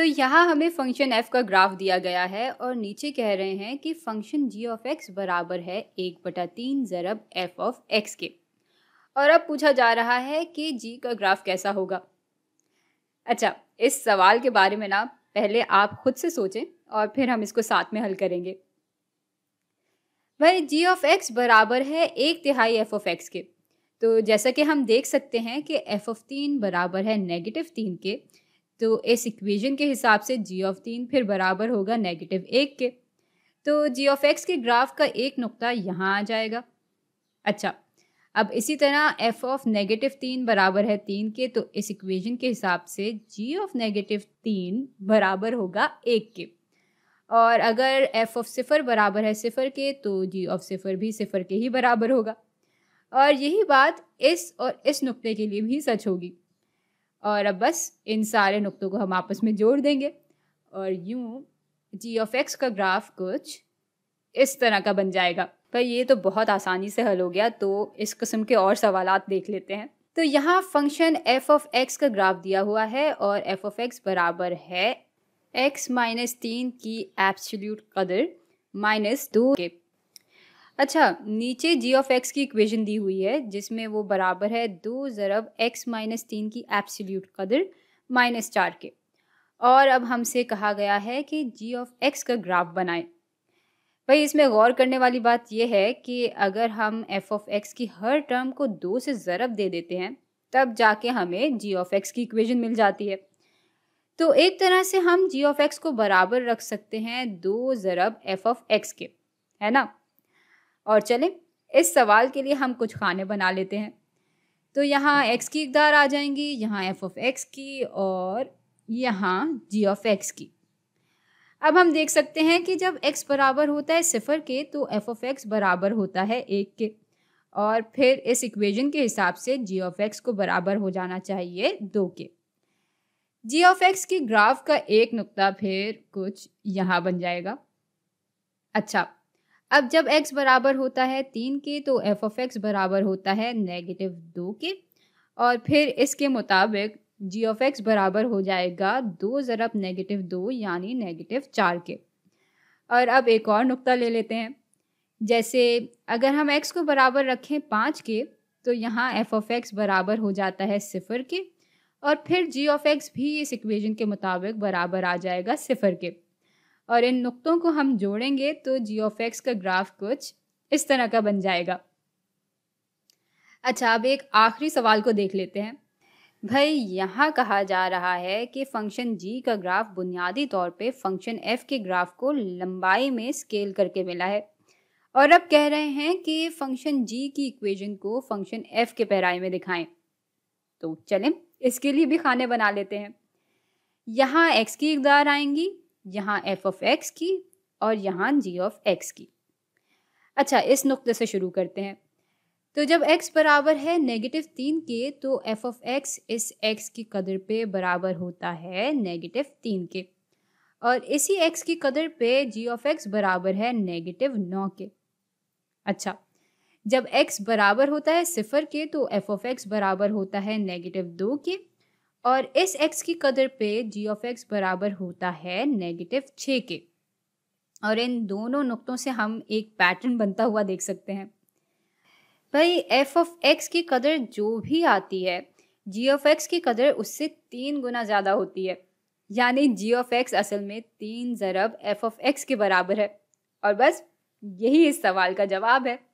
तो यहाँ हमें फंक्शन एफ का ग्राफ दिया गया है और नीचे कह रहे हैं कि फंक्शन जी ऑफ एक्स बराबर है एक बटा तीन ज़रब एफ ऑफ एक्स के और अब पूछा जा रहा है कि जी का ग्राफ कैसा होगा अच्छा इस सवाल के बारे में ना पहले आप खुद से सोचें और फिर हम इसको साथ में हल करेंगे भाई जी ऑफ एक्स बराबर है एक तिहाई एफ ऑफ एक्स के तो जैसा कि हम देख सकते हैं कि एफ ऑफ तीन बराबर है नेगेटिव तीन के तो इस इक्वेशन के हिसाब से जी ऑफ तीन फिर बराबर होगा नेगेटिव एक के तो जी ऑफ एक्स के ग्राफ का एक नुक्ता यहाँ आ जाएगा अच्छा अब इसी तरह एफ ऑफ नेगेटिव तीन बराबर है तीन के तो इस इक्वेशन के हिसाब से जी ऑफ नेगेटिव तीन बराबर होगा एक के और अगर एफ ऑफ सिफर बराबर है सिफर के तो जी ऑफ सिफर भी सिफर के ही बराबर होगा और यही बात इस और इस नुक्ते के लिए भी सच होगी और अब बस इन सारे नुक्तों को हम आपस में जोड़ देंगे और यूँ जी ऑफ एक्स का ग्राफ कुछ इस तरह का बन जाएगा पर ये तो बहुत आसानी से हल हो गया तो इस किस्म के और सवाल देख लेते हैं तो यहाँ फंक्शन एफ ऑफ एक्स का ग्राफ दिया हुआ है और एफ ऑफ एक्स बराबर है एक्स माइनस तीन की एब्सोल्यूट कदर माइनस दो के अच्छा नीचे जी ऑफ एक्स की इक्वेशन दी हुई है जिसमें वो बराबर है दो ज़रब एक्स माइनस तीन की एप्सिल्यूट कदर माइनस चार के और अब हमसे कहा गया है कि जी ऑफ एक्स का ग्राफ बनाएं भाई इसमें गौर करने वाली बात यह है कि अगर हम एफ ऑफ एक्स की हर टर्म को दो से ज़रब दे देते हैं तब जाके हमें जी ऑफ एक्स की इक्वेशन मिल जाती है तो एक तरह से हम जी ऑफ एक्स को बराबर रख सकते हैं दो ज़रब एफ ऑफ एक्स के है ना और चलें इस सवाल के लिए हम कुछ खाने बना लेते हैं तो यहाँ एक्स की इकदार आ जाएंगी यहाँ एफ ऑफ एक्स की और यहाँ जी ऑफ एक्स की अब हम देख सकते हैं कि जब एक्स बराबर होता है सिफर के तो एफ ऑफ एक्स बराबर होता है एक के और फिर इस इक्वेशन के हिसाब से जी ऑफ एक्स को बराबर हो जाना चाहिए दो के जी ऑफ एक्स की ग्राफ का एक नुक्ता फिर कुछ यहाँ बन जाएगा अच्छा अब जब x बराबर होता है तीन के तो एफ ऑफ एक्स बराबर होता है नेगेटिव दो के और फिर इसके मुताबिक जी ऑफ एक्स बराबर हो जाएगा दो ज़रब नेगेटिव दो यानी नेगेटिव चार के और अब एक और नुक्ता ले लेते हैं जैसे अगर हम x को बराबर रखें पाँच के तो यहाँ एफ ऑफ एक्स बराबर हो जाता है सिफर के और फिर जी ऑफ एक्स भी इस इक्वेशन के मुताबिक बराबर आ जाएगा सिफर के और इन नुक्तों को हम जोड़ेंगे तो जियो का ग्राफ कुछ इस तरह का बन जाएगा अच्छा अब एक आखिरी सवाल को देख लेते हैं भाई यहाँ कहा जा रहा है कि फंक्शन जी का ग्राफ बुनियादी तौर पे फंक्शन एफ के ग्राफ को लंबाई में स्केल करके मिला है और अब कह रहे हैं कि फंक्शन जी की इक्वेशन को फंक्शन एफ के पैराई में दिखाएं तो चलें इसके लिए भी खाने बना लेते हैं यहाँ एक्स की इकदार आएंगी यहाँ एफ ऑफ एक्स की और यहाँ जी ऑफ एक्स की अच्छा इस नुक्ते से शुरू करते हैं तो जब x बराबर है नेगेटिव तीन के तो एफ ऑफ एक्स इस x की कदर पे बराबर होता है नेगेटिव तीन के और इसी x की कदर पे जी ऑफ एक्स बराबर है नेगेटिव नौ के अच्छा जब x बराबर होता है सिफर के तो एफ ऑफ एक्स बराबर होता है नेगेटिव दो के और इस x की कदर पे g ऑफ एक्स बराबर होता है नेगेटिव छः के और इन दोनों नुक्तों से हम एक पैटर्न बनता हुआ देख सकते हैं भाई एफ ऑफ एक्स की कदर जो भी आती है जी ऑफ एक्स की कदर उससे तीन गुना ज़्यादा होती है यानी जी ऑफ एक्स असल में तीन ज़रब एफ ऑफ एक्स के बराबर है और बस यही इस सवाल का जवाब है